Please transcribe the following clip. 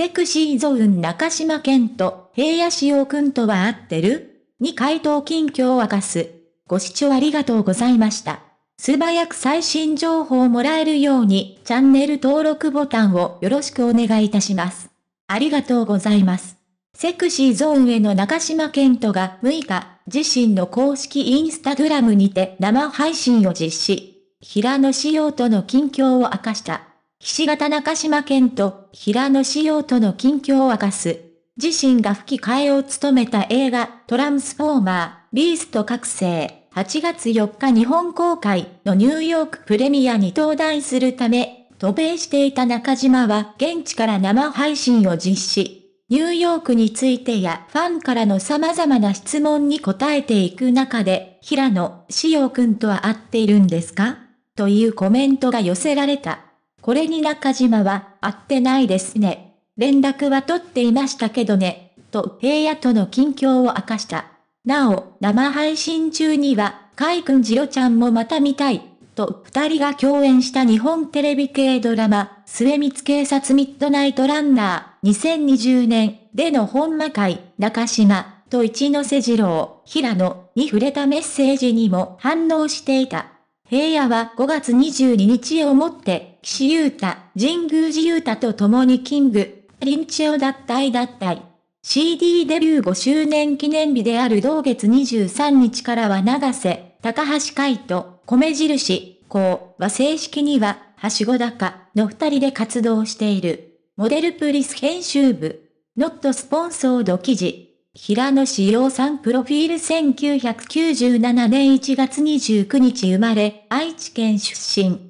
セクシーゾーン中島健と平野志陽君とは合ってるに回答近況を明かす。ご視聴ありがとうございました。素早く最新情報をもらえるようにチャンネル登録ボタンをよろしくお願いいたします。ありがとうございます。セクシーゾーンへの中島健人が6日、自身の公式インスタグラムにて生配信を実施。平野仕様との近況を明かした。岸形中島県と平野紫耀との近況を明かす。自身が吹き替えを務めた映画、トランスフォーマー、ビースト覚醒、8月4日日本公開のニューヨークプレミアに登壇するため、渡米していた中島は現地から生配信を実施。ニューヨークについてやファンからの様々な質問に答えていく中で、平野、紫耀くんとは会っているんですかというコメントが寄せられた。これに中島は、会ってないですね。連絡は取っていましたけどね。と、平野との近況を明かした。なお、生配信中には、海君ジロちゃんもまた見たい。と、二人が共演した日本テレビ系ドラマ、末光警察ミッドナイトランナー、2020年での本間会、中島、と一ノ瀬次郎、平野に触れたメッセージにも反応していた。平野は5月22日をもって岸優太、神宮寺優太と共にキング、リンチを脱退脱退。CD デビュー5周年記念日である同月23日からは長瀬、高橋海人、米印、こうは正式には、はしごだか、の二人で活動している。モデルプリス編集部。ノットスポンソード記事。平野志陽さんプロフィール1997年1月29日生まれ、愛知県出身。